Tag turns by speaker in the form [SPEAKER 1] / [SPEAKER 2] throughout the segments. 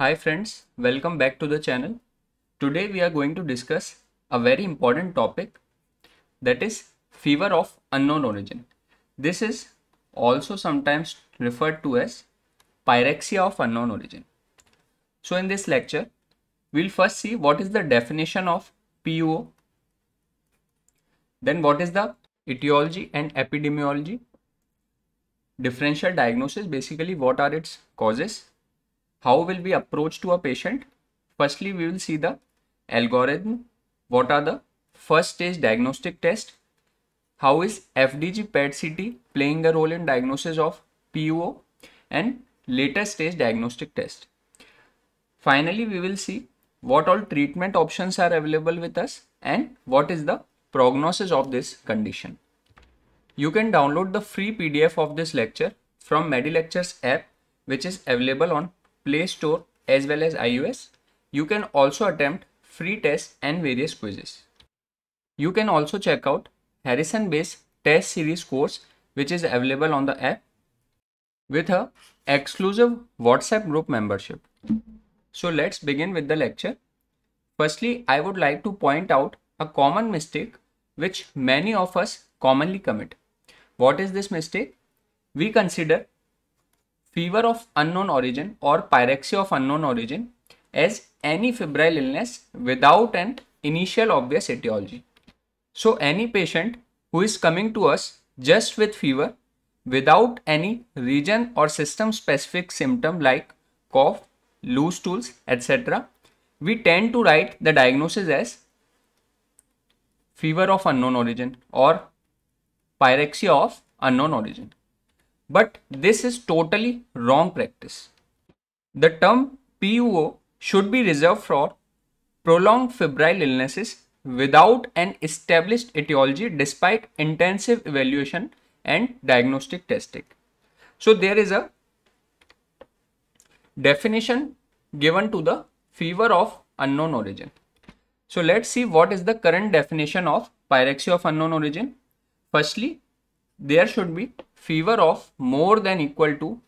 [SPEAKER 1] Hi friends, welcome back to the channel. Today we are going to discuss a very important topic that is fever of unknown origin. This is also sometimes referred to as pyrexia of unknown origin. So in this lecture, we'll first see what is the definition of PUO, then what is the etiology and epidemiology, differential diagnosis, basically what are its causes, how will we approach to a patient firstly we will see the algorithm what are the first stage diagnostic test how is fdg pet ct playing a role in diagnosis of puo and later stage diagnostic test finally we will see what all treatment options are available with us and what is the prognosis of this condition you can download the free pdf of this lecture from medilectures app which is available on Play Store as well as iOS. You can also attempt free tests and various quizzes. You can also check out Harrison Bay's test series course which is available on the app with a exclusive WhatsApp group membership. So let's begin with the lecture. Firstly, I would like to point out a common mistake which many of us commonly commit. What is this mistake? We consider fever of unknown origin or pyrexia of unknown origin as any febrile illness without an initial obvious etiology. So any patient who is coming to us just with fever without any region or system specific symptom like cough, loose stools, etc. We tend to write the diagnosis as fever of unknown origin or pyrexia of unknown origin. But this is totally wrong practice. The term PUO should be reserved for prolonged febrile illnesses without an established etiology despite intensive evaluation and diagnostic testing. So there is a definition given to the fever of unknown origin. So let's see what is the current definition of pyrexia of unknown origin. Firstly, there should be fever of more than equal to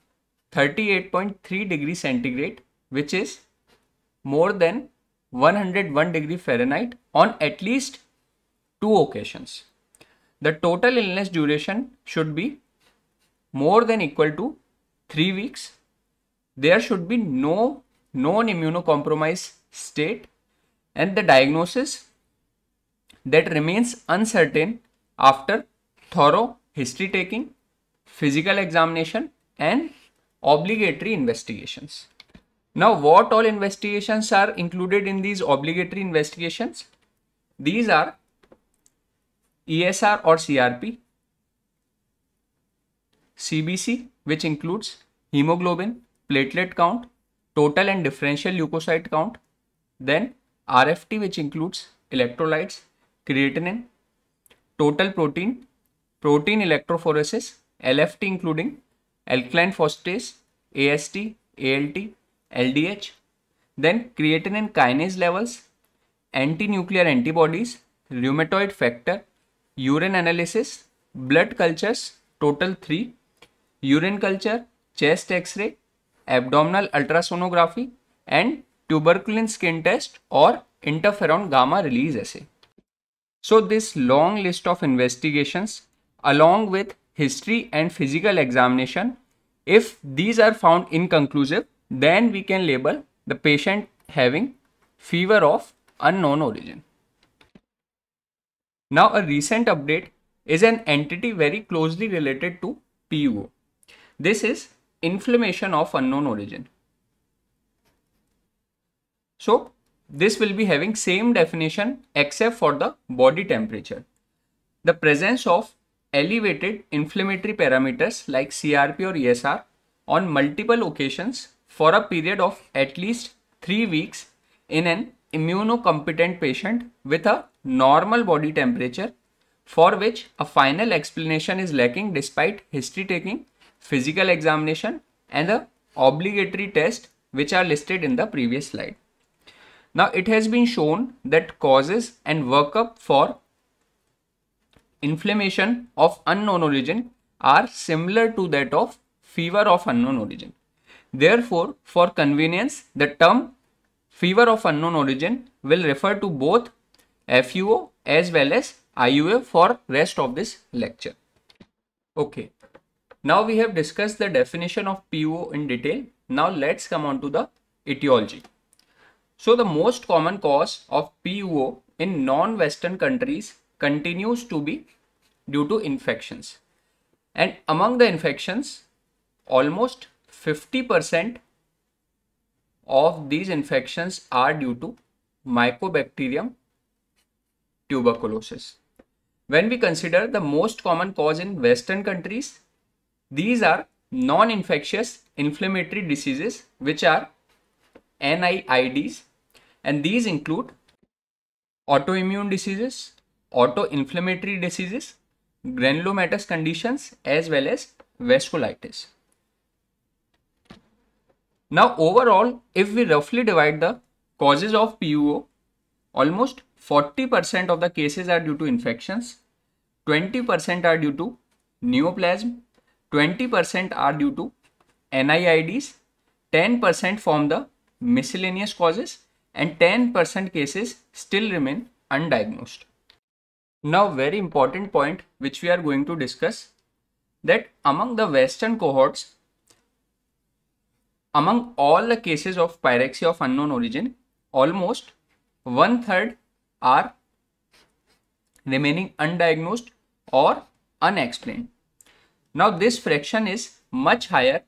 [SPEAKER 1] 38.3 degree centigrade which is more than 101 degree Fahrenheit on at least two occasions. The total illness duration should be more than equal to 3 weeks. There should be no known immunocompromised state and the diagnosis that remains uncertain after thorough history taking, physical examination and obligatory investigations. Now what all investigations are included in these obligatory investigations? These are ESR or CRP, CBC which includes hemoglobin, platelet count, total and differential leukocyte count, then RFT which includes electrolytes, creatinine, total protein protein electrophoresis, LFT including alkaline phosphatase, AST, ALT, LDH, then creatinine kinase levels, anti-nuclear antibodies, rheumatoid factor, urine analysis, blood cultures, total 3, urine culture, chest x-ray, abdominal ultrasonography and tuberculin skin test or interferon gamma release assay. So this long list of investigations along with history and physical examination. If these are found inconclusive, then we can label the patient having fever of unknown origin. Now a recent update is an entity very closely related to PUO. This is inflammation of unknown origin. So this will be having same definition except for the body temperature. The presence of elevated inflammatory parameters like CRP or ESR on multiple occasions for a period of at least 3 weeks in an immunocompetent patient with a normal body temperature for which a final explanation is lacking despite history taking, physical examination and the obligatory test which are listed in the previous slide. Now it has been shown that causes and workup for inflammation of unknown origin are similar to that of fever of unknown origin. Therefore, for convenience, the term fever of unknown origin will refer to both FUO as well as IUA for rest of this lecture. Okay, now we have discussed the definition of PUO in detail. Now let's come on to the etiology. So the most common cause of PUO in non-Western countries continues to be due to infections. And among the infections, almost 50% of these infections are due to Mycobacterium tuberculosis. When we consider the most common cause in Western countries, these are non-infectious inflammatory diseases which are NIIDs and these include autoimmune diseases, autoinflammatory diseases, granulomatous conditions as well as vasculitis. Now overall, if we roughly divide the causes of PUO, almost 40% of the cases are due to infections, 20% are due to neoplasm, 20% are due to NIIDs, 10% form the miscellaneous causes and 10% cases still remain undiagnosed. Now very important point which we are going to discuss that among the western cohorts among all the cases of pyrexia of unknown origin almost one third are remaining undiagnosed or unexplained. Now this fraction is much higher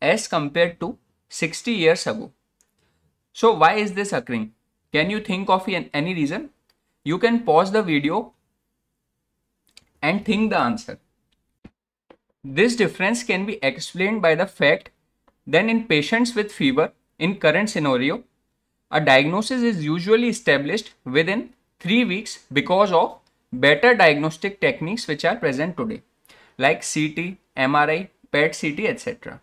[SPEAKER 1] as compared to 60 years ago. So why is this occurring? Can you think of any reason? You can pause the video and think the answer. This difference can be explained by the fact that in patients with fever, in current scenario, a diagnosis is usually established within 3 weeks because of better diagnostic techniques which are present today like CT, MRI, PET CT etc.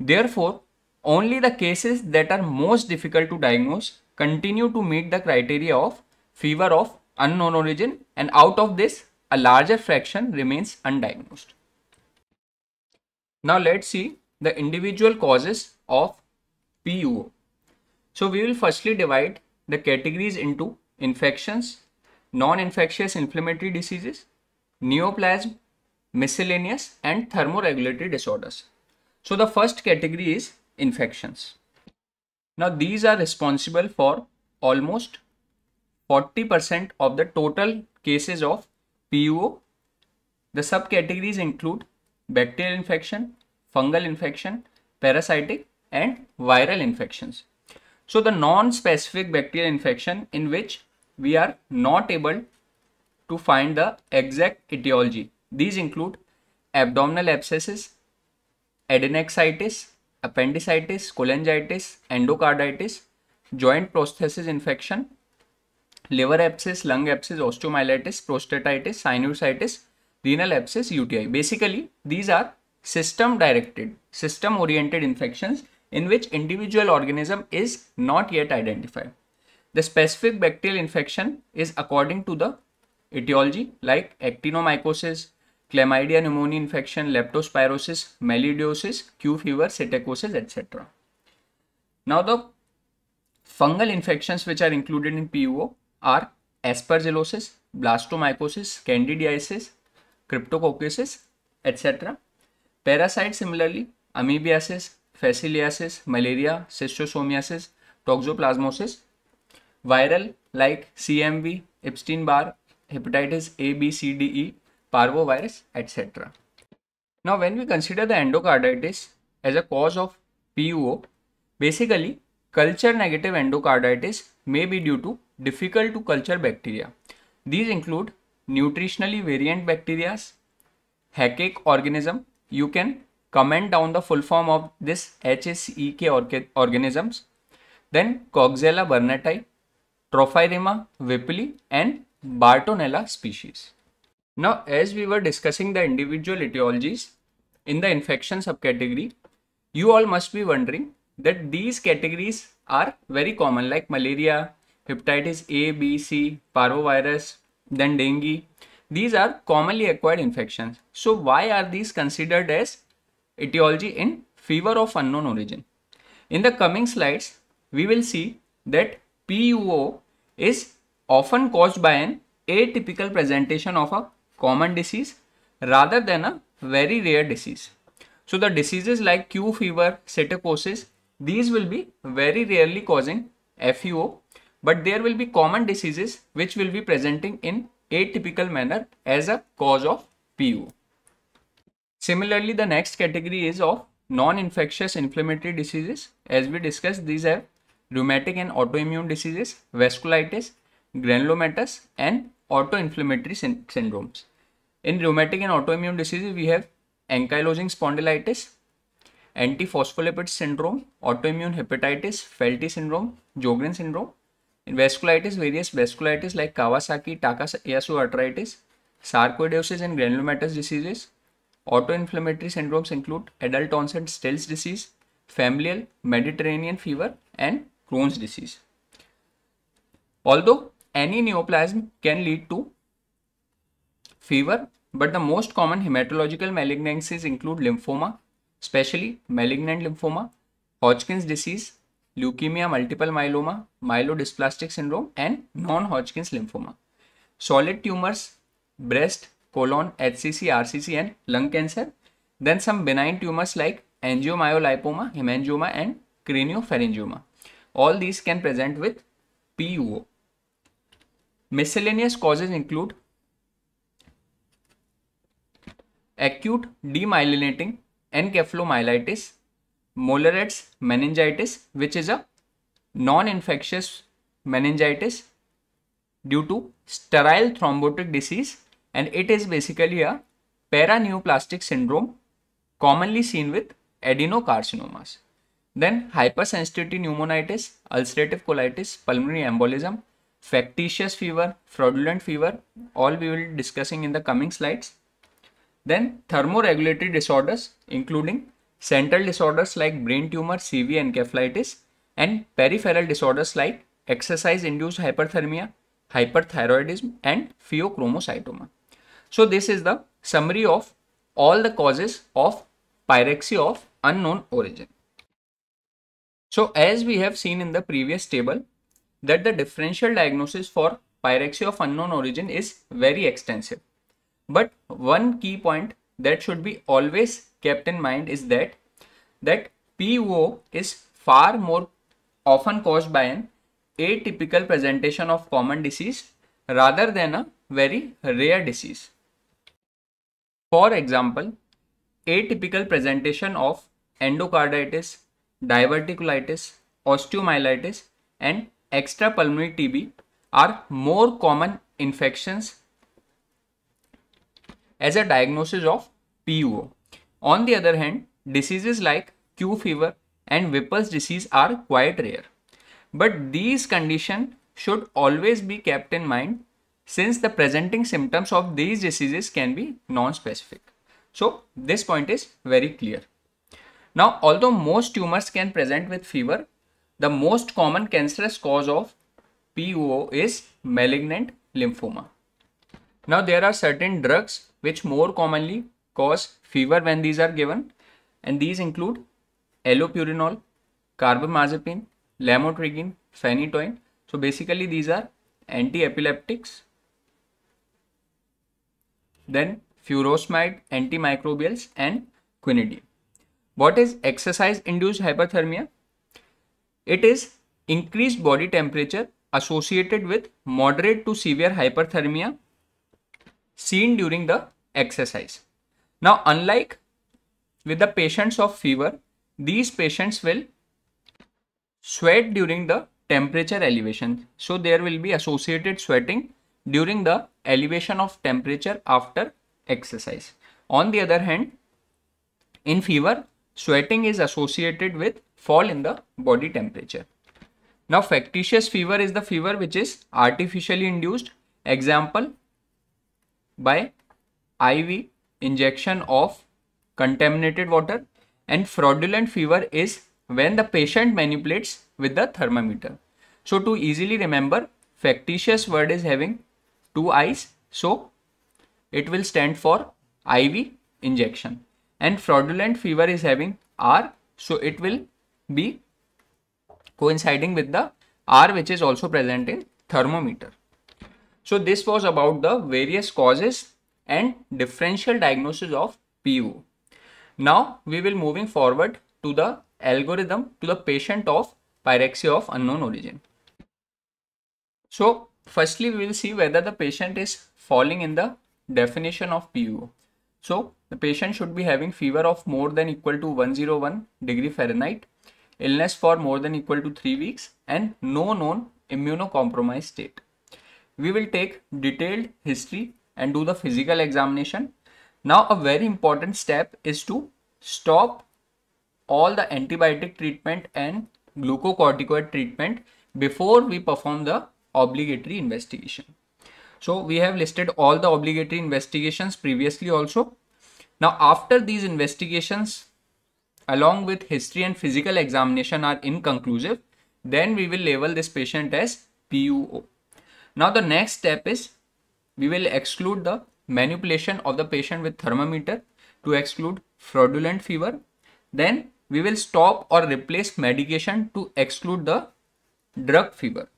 [SPEAKER 1] Therefore, only the cases that are most difficult to diagnose continue to meet the criteria of fever of unknown origin and out of this a larger fraction remains undiagnosed. Now let's see the individual causes of PUO. So we will firstly divide the categories into infections, non-infectious inflammatory diseases, neoplasm, miscellaneous and thermoregulatory disorders. So the first category is infections. Now these are responsible for almost 40% of the total cases of PUO. The subcategories include bacterial infection, fungal infection, parasitic and viral infections. So the non-specific bacterial infection in which we are not able to find the exact etiology. These include abdominal abscesses, adenoiditis, appendicitis, cholangitis, endocarditis, joint prosthesis infection, liver abscess, lung abscess, osteomyelitis, prostatitis, sinusitis, renal abscess, UTI. Basically, these are system directed, system oriented infections in which individual organism is not yet identified. The specific bacterial infection is according to the etiology like actinomycosis, chlamydia pneumonia infection, leptospirosis, melidiosis, Q fever, psittacosis, etc. Now the fungal infections which are included in PUO are aspergillosis blastomycosis candidiasis cryptococcosis etcetera parasite similarly amoebiasis fascioliasis malaria schistosomiasis toxoplasmosis viral like C M V Epstein Barr hepatitis A B C D E parvo virus etcetera now when we consider the endocarditis as a cause of P U O basically culture negative endocarditis may be due to difficult to culture bacteria. These include nutritionally variant bacteria, hackeic organism. You can comment down the full form of this HSEK organisms. Then Coxella bernati, Trophirema vipuli and Bartonella species. Now as we were discussing the individual etiologies in the infection subcategory, you all must be wondering that these categories are very common like malaria, hepatitis A, B, C, parvovirus, then dengue. These are commonly acquired infections. So why are these considered as etiology in fever of unknown origin? In the coming slides, we will see that PUO is often caused by an atypical presentation of a common disease rather than a very rare disease. So the diseases like Q fever, cetacosis, these will be very rarely causing FUO but there will be common diseases which will be presenting in atypical manner as a cause of PU. Similarly, the next category is of non-infectious inflammatory diseases. As we discussed, these are rheumatic and autoimmune diseases, vasculitis, granulomatous and autoinflammatory syn syndromes. In rheumatic and autoimmune diseases, we have ankylosing spondylitis, antiphospholipid syndrome, autoimmune hepatitis, Felty syndrome, Sjogren syndrome, in vasculitis, various vasculitis like Kawasaki, Takayasu arteritis, sarcoidosis and granulomatous diseases, autoinflammatory syndromes include adult onset Still's disease, familial, Mediterranean fever and Crohn's disease. Although any neoplasm can lead to fever, but the most common hematological malignancies include lymphoma, especially malignant lymphoma, Hodgkin's disease, leukaemia multiple myeloma myelodysplastic syndrome and non Hodgkin's lymphoma solid tumours breast colon H C and lung cancer then some benign tumours like angiomyolipoma haemangioma and craniopharyngioma all these can present with P U miscellaneous causes include acute demyelinating encephalomyelitis Molleret's meningitis, which is a non-infectious meningitis due to sterile thrombotic disease and it is basically a paraneoplastic syndrome commonly seen with adenocarcinomas. Then hypersensitivity pneumonitis, ulcerative colitis, pulmonary embolism, factitious fever, fraudulent fever, all we will be discussing in the coming slides. Then thermoregulatory disorders including central disorders like brain tumor, CV encephalitis, and peripheral disorders like exercise induced hyperthermia, hyperthyroidism, and pheochromocytoma. So, this is the summary of all the causes of pyrexia of unknown origin. So, as we have seen in the previous table, that the differential diagnosis for pyrexia of unknown origin is very extensive. But one key point that should be always kept in mind is that that PO is far more often caused by an atypical presentation of common disease rather than a very rare disease. For example, atypical presentation of endocarditis, diverticulitis, osteomyelitis and extrapulmonary TB are more common infections as a diagnosis of PUO. On the other hand, diseases like Q fever and Whipple's disease are quite rare. But these conditions should always be kept in mind since the presenting symptoms of these diseases can be non-specific. So this point is very clear. Now although most tumors can present with fever, the most common cancerous cause of PUO is malignant lymphoma. Now there are certain drugs which more commonly cause fever when these are given and these include allopurinol, carbamazepine, lamotrigine, phenytoin. So basically these are anti-epileptics. Then furosemide, antimicrobials and quinidine. What is exercise induced hyperthermia? It is increased body temperature associated with moderate to severe hyperthermia seen during the exercise. Now, unlike with the patients of fever, these patients will sweat during the temperature elevation. So, there will be associated sweating during the elevation of temperature after exercise. On the other hand, in fever, sweating is associated with fall in the body temperature. Now, factitious fever is the fever which is artificially induced. Example, by IV injection of contaminated water and fraudulent fever is when the patient manipulates with the thermometer. So to easily remember factitious word is having two eyes so it will stand for IV injection and fraudulent fever is having R so it will be coinciding with the R which is also present in thermometer. So this was about the various causes and differential diagnosis of PU. Now we will moving forward to the algorithm to the patient of pyrexia of unknown origin. So firstly we will see whether the patient is falling in the definition of PU. So the patient should be having fever of more than equal to 101 degree Fahrenheit, illness for more than equal to 3 weeks and no known immunocompromised state we will take detailed history and do the physical examination. Now a very important step is to stop all the antibiotic treatment and glucocorticoid treatment before we perform the obligatory investigation. So we have listed all the obligatory investigations previously also. Now after these investigations along with history and physical examination are inconclusive, then we will label this patient as PUO. Now the next step is we will exclude the manipulation of the patient with thermometer to exclude fraudulent fever. Then we will stop or replace medication to exclude the drug fever.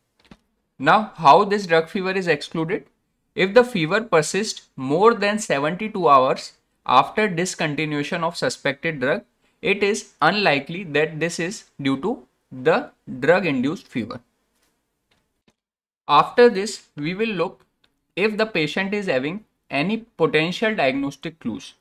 [SPEAKER 1] Now how this drug fever is excluded? If the fever persists more than 72 hours after discontinuation of suspected drug, it is unlikely that this is due to the drug induced fever. After this, we will look if the patient is having any potential diagnostic clues.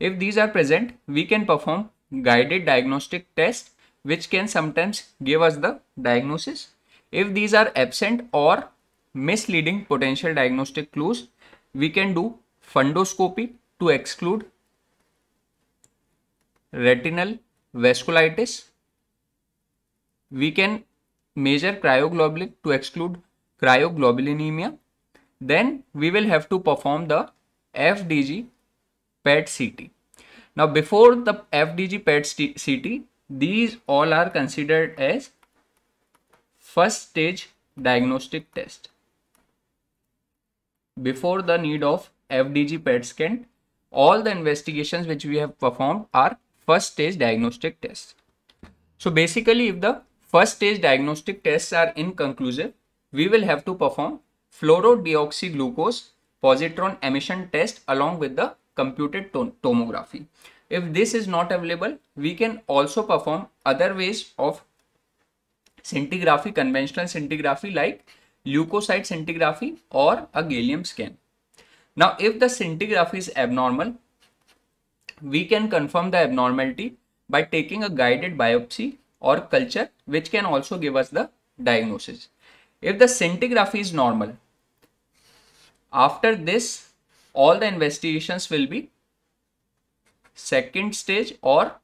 [SPEAKER 1] If these are present, we can perform guided diagnostic tests which can sometimes give us the diagnosis. If these are absent or misleading potential diagnostic clues, we can do fundoscopy to exclude retinal vasculitis. We can measure cryoglobulin to exclude cryoglobulinemia, then we will have to perform the FDG PET CT. Now before the FDG PET CT, these all are considered as first stage diagnostic test. Before the need of FDG PET scan, all the investigations which we have performed are first stage diagnostic tests. So basically if the first stage diagnostic tests are inconclusive, we will have to perform fluorodeoxyglucose positron emission test along with the computed tomography. If this is not available, we can also perform other ways of scintigraphy, conventional scintigraphy like leukocyte scintigraphy or a gallium scan. Now, if the scintigraphy is abnormal, we can confirm the abnormality by taking a guided biopsy or culture which can also give us the diagnosis. If the scintigraphy is normal, after this, all the investigations will be second stage or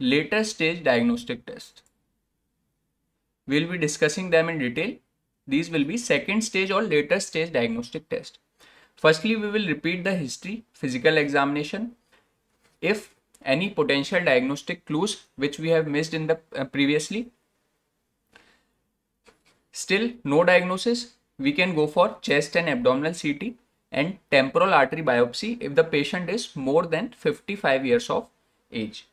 [SPEAKER 1] later stage diagnostic test. We'll be discussing them in detail. These will be second stage or later stage diagnostic test. Firstly, we will repeat the history, physical examination. If any potential diagnostic clues which we have missed in the uh, previously, Still, no diagnosis, we can go for chest and abdominal CT and temporal artery biopsy if the patient is more than 55 years of age.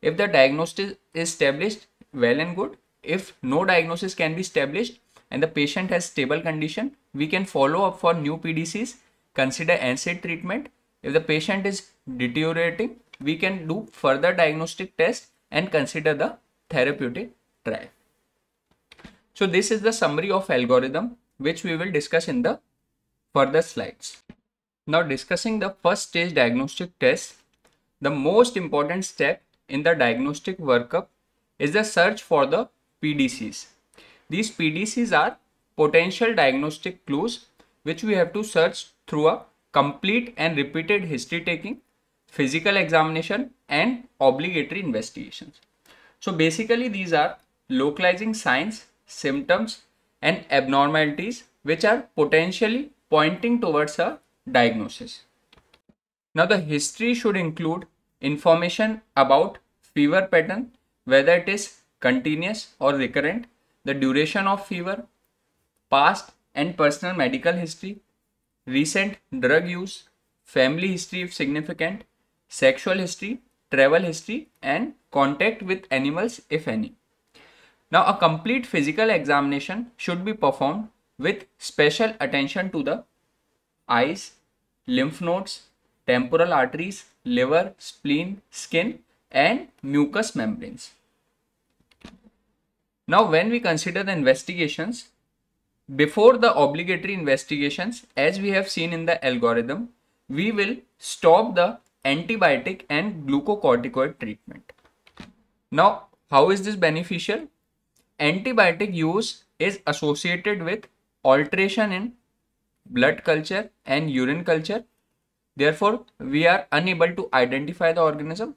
[SPEAKER 1] If the diagnosis is established, well and good. If no diagnosis can be established and the patient has stable condition, we can follow up for new PDCs, consider NSAID treatment. If the patient is deteriorating, we can do further diagnostic test and consider the therapeutic trial. So this is the summary of algorithm which we will discuss in the further slides. Now discussing the first stage diagnostic test, the most important step in the diagnostic workup is the search for the PDCs. These PDCs are potential diagnostic clues which we have to search through a complete and repeated history taking, physical examination and obligatory investigations. So basically these are localizing signs symptoms and abnormalities which are potentially pointing towards a diagnosis. Now the history should include information about fever pattern, whether it is continuous or recurrent, the duration of fever, past and personal medical history, recent drug use, family history if significant, sexual history, travel history and contact with animals if any. Now a complete physical examination should be performed with special attention to the eyes, lymph nodes, temporal arteries, liver, spleen, skin and mucous membranes. Now when we consider the investigations, before the obligatory investigations as we have seen in the algorithm, we will stop the antibiotic and glucocorticoid treatment. Now how is this beneficial? antibiotic use is associated with alteration in blood culture and urine culture. Therefore, we are unable to identify the organism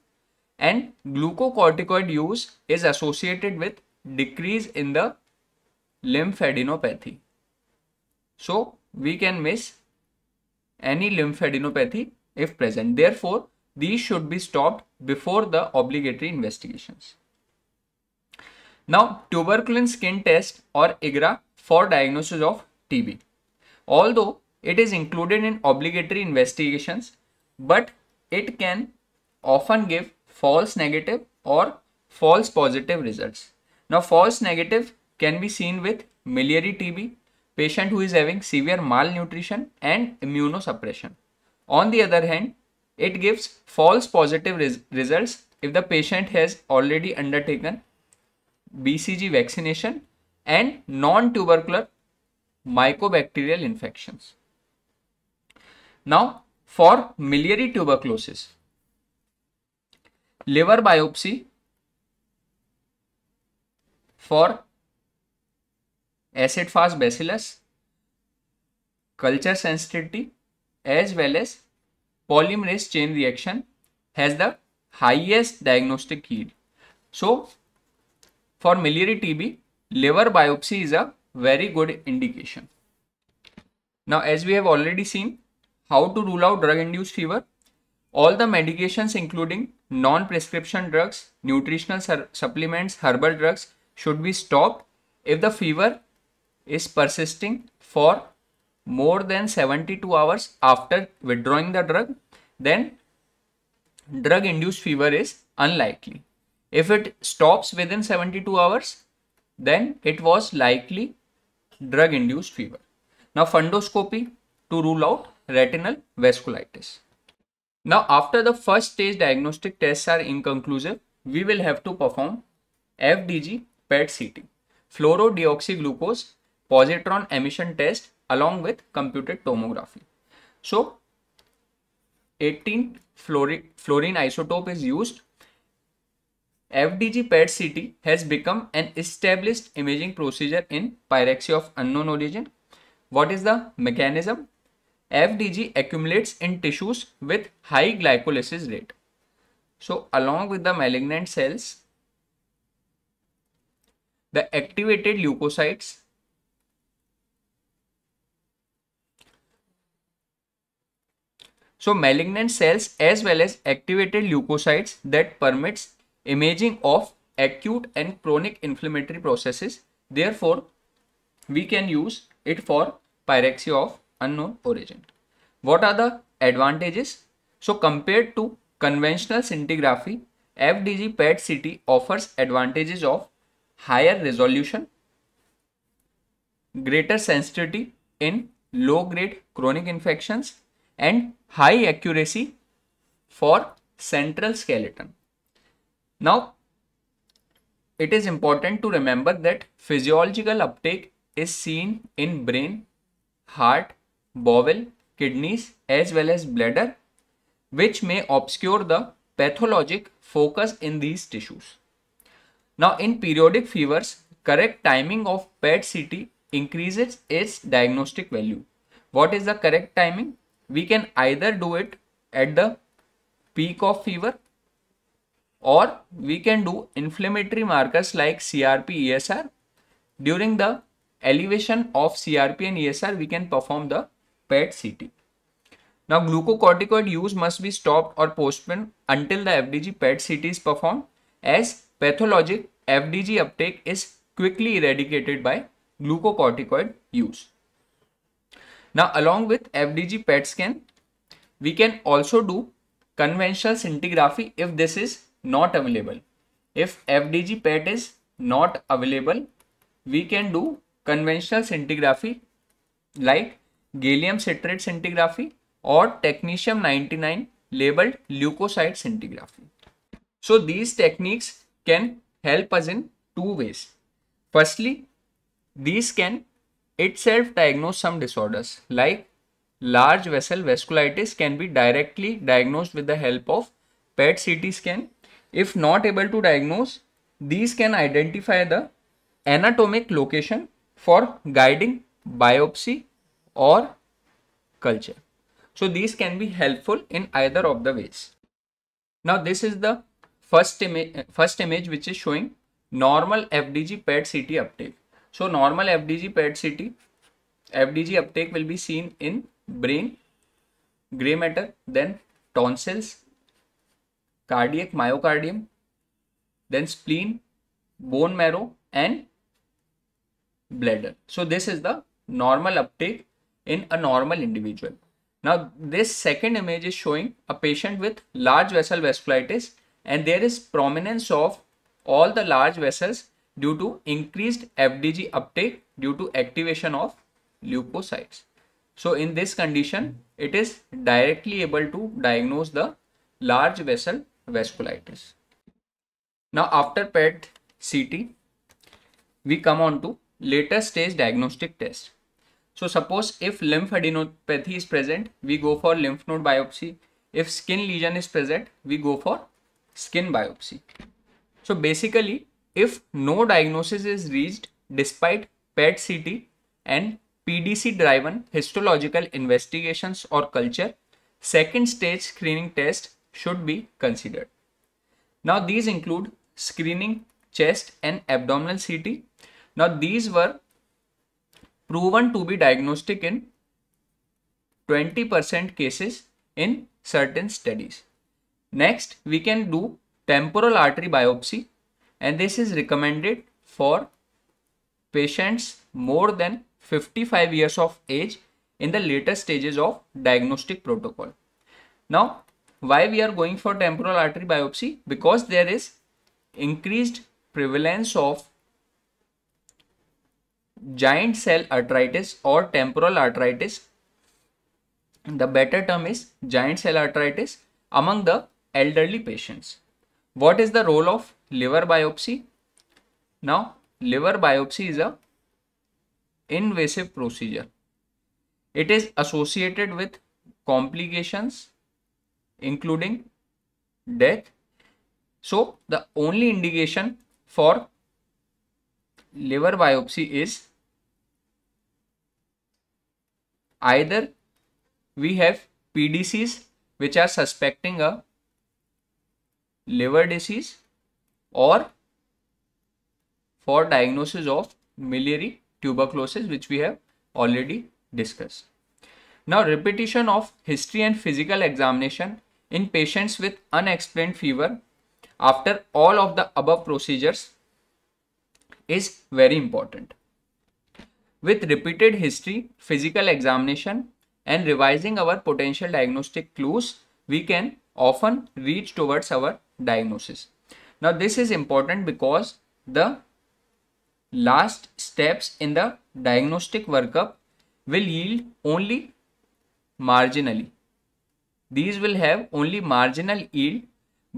[SPEAKER 1] and glucocorticoid use is associated with decrease in the lymphadenopathy. So, we can miss any lymphadenopathy if present. Therefore, these should be stopped before the obligatory investigations. Now, tuberculin skin test or IGRA for diagnosis of TB. Although it is included in obligatory investigations, but it can often give false negative or false positive results. Now, false negative can be seen with miliary TB, patient who is having severe malnutrition and immunosuppression. On the other hand, it gives false positive res results if the patient has already undertaken BCG vaccination and non-tubercular mycobacterial infections. Now for miliary tuberculosis, liver biopsy for acid fast bacillus, culture sensitivity as well as polymerase chain reaction has the highest diagnostic yield. So for miliary TB, liver biopsy is a very good indication. Now, as we have already seen, how to rule out drug-induced fever? All the medications including non-prescription drugs, nutritional supplements, herbal drugs should be stopped if the fever is persisting for more than 72 hours after withdrawing the drug, then drug induced fever is unlikely. If it stops within 72 hours, then it was likely drug induced fever. Now fundoscopy to rule out retinal vasculitis. Now after the first stage diagnostic tests are inconclusive, we will have to perform FDG PET CT, fluorodeoxyglucose positron emission test along with computed tomography. So 18 fluorine, isotope is used FDG PET-CT has become an established imaging procedure in pyrexia of unknown origin. What is the mechanism? FDG accumulates in tissues with high glycolysis rate. So along with the malignant cells, the activated leukocytes So malignant cells as well as activated leukocytes that permits imaging of acute and chronic inflammatory processes. Therefore, we can use it for pyrexia of unknown origin. What are the advantages? So compared to conventional scintigraphy, FDG PET-CT offers advantages of higher resolution, greater sensitivity in low-grade chronic infections and high accuracy for central skeleton. Now, it is important to remember that physiological uptake is seen in brain, heart, bowel, kidneys as well as bladder which may obscure the pathologic focus in these tissues. Now in periodic fevers, correct timing of PET CT increases its diagnostic value. What is the correct timing? We can either do it at the peak of fever or we can do inflammatory markers like CRP, ESR. During the elevation of CRP and ESR, we can perform the PET CT. Now, glucocorticoid use must be stopped or postponed until the FDG PET CT is performed as pathologic FDG uptake is quickly eradicated by glucocorticoid use. Now, along with FDG PET scan, we can also do conventional scintigraphy if this is not available. If FDG PET is not available, we can do conventional scintigraphy like gallium citrate scintigraphy or technetium 99 labeled leukocyte scintigraphy. So these techniques can help us in two ways. Firstly, these can itself diagnose some disorders like large vessel vasculitis can be directly diagnosed with the help of PET CT scan if not able to diagnose, these can identify the anatomic location for guiding biopsy or culture. So these can be helpful in either of the ways. Now this is the first, first image which is showing normal FDG PET CT uptake. So normal FDG PET CT, FDG uptake will be seen in brain, gray matter, then tonsils, cardiac myocardium, then spleen, bone marrow and bladder. So this is the normal uptake in a normal individual. Now this second image is showing a patient with large vessel vasculitis and there is prominence of all the large vessels due to increased FDG uptake due to activation of leukocytes. So in this condition, it is directly able to diagnose the large vessel vasculitis. Now after PET CT, we come on to later stage diagnostic test. So suppose if lymphadenopathy is present, we go for lymph node biopsy. If skin lesion is present, we go for skin biopsy. So basically, if no diagnosis is reached despite PET CT and PDC driven histological investigations or culture, second stage screening test should be considered. Now these include screening, chest and abdominal CT. Now these were proven to be diagnostic in 20% cases in certain studies. Next, we can do temporal artery biopsy and this is recommended for patients more than 55 years of age in the later stages of diagnostic protocol. Now, why we are going for temporal artery biopsy? Because there is increased prevalence of giant cell arthritis or temporal arthritis. The better term is giant cell arthritis among the elderly patients. What is the role of liver biopsy? Now, liver biopsy is a invasive procedure. It is associated with complications including death. So the only indication for liver biopsy is either we have PDCs which are suspecting a liver disease or for diagnosis of miliary tuberculosis which we have already discussed. Now repetition of history and physical examination in patients with unexplained fever after all of the above procedures is very important. With repeated history, physical examination and revising our potential diagnostic clues, we can often reach towards our diagnosis. Now this is important because the last steps in the diagnostic workup will yield only marginally these will have only marginal yield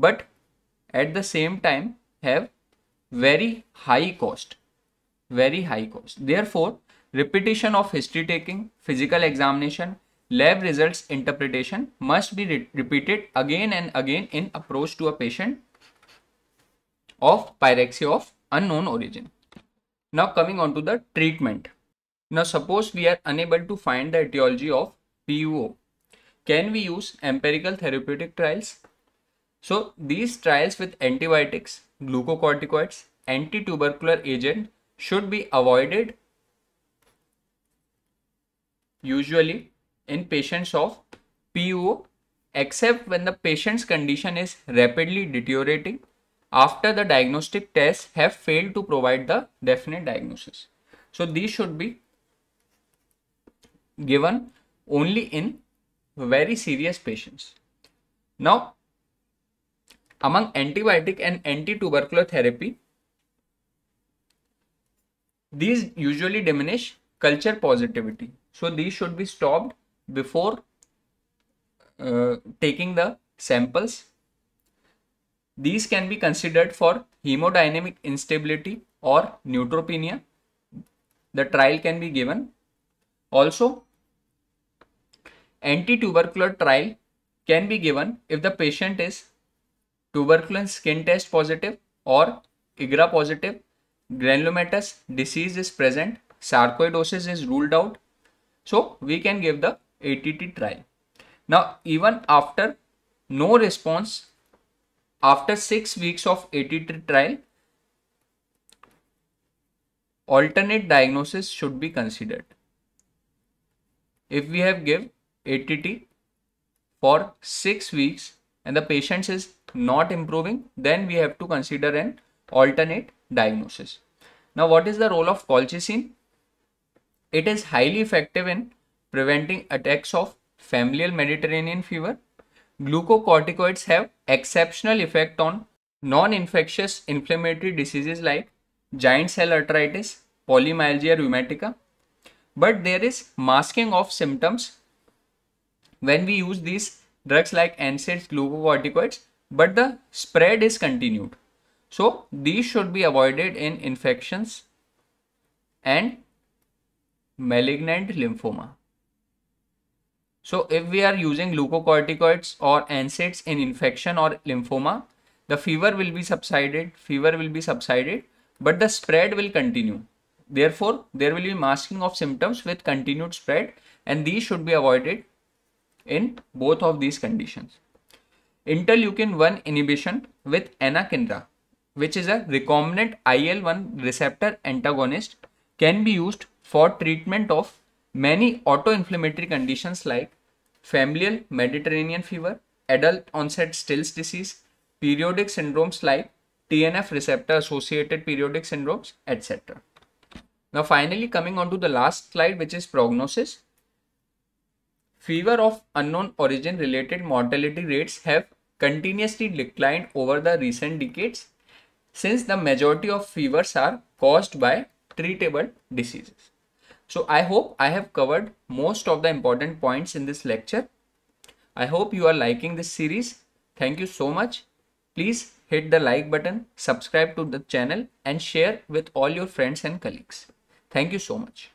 [SPEAKER 1] but at the same time have very high cost very high cost therefore repetition of history taking physical examination lab results interpretation must be re repeated again and again in approach to a patient of pyrexia of unknown origin now coming on to the treatment now suppose we are unable to find the etiology of PUO can we use empirical therapeutic trials? So these trials with antibiotics, glucocorticoids, anti-tubercular agent should be avoided usually in patients of PUO except when the patient's condition is rapidly deteriorating after the diagnostic tests have failed to provide the definite diagnosis. So these should be given only in very serious patients. Now, among antibiotic and anti-tubercular therapy, these usually diminish culture positivity. So these should be stopped before uh, taking the samples. These can be considered for hemodynamic instability or neutropenia. The trial can be given. Also, anti-tubercular trial can be given if the patient is tuberculin skin test positive or IGRA positive, granulomatous disease is present, sarcoidosis is ruled out. So we can give the ATT trial. Now even after no response, after 6 weeks of ATT trial, alternate diagnosis should be considered. If we have given ATT for 6 weeks and the patient is not improving, then we have to consider an alternate diagnosis. Now, what is the role of colchicine? It is highly effective in preventing attacks of familial Mediterranean fever. Glucocorticoids have exceptional effect on non-infectious inflammatory diseases like giant cell arthritis, polymyalgia rheumatica. But there is masking of symptoms when we use these drugs like NSAIDs, glucocorticoids, but the spread is continued. So these should be avoided in infections and malignant lymphoma. So if we are using glucocorticoids or NSAIDs in infection or lymphoma, the fever will be subsided, fever will be subsided, but the spread will continue. Therefore, there will be masking of symptoms with continued spread and these should be avoided in both of these conditions. Interleukin 1 inhibition with anakinra, which is a recombinant IL 1 receptor antagonist, can be used for treatment of many autoinflammatory conditions like familial Mediterranean fever, adult onset Still's disease, periodic syndromes like TNF receptor associated periodic syndromes, etc. Now, finally, coming on to the last slide, which is prognosis fever of unknown origin related mortality rates have continuously declined over the recent decades since the majority of fevers are caused by treatable diseases. So I hope I have covered most of the important points in this lecture. I hope you are liking this series. Thank you so much. Please hit the like button, subscribe to the channel and share with all your friends and colleagues. Thank you so much.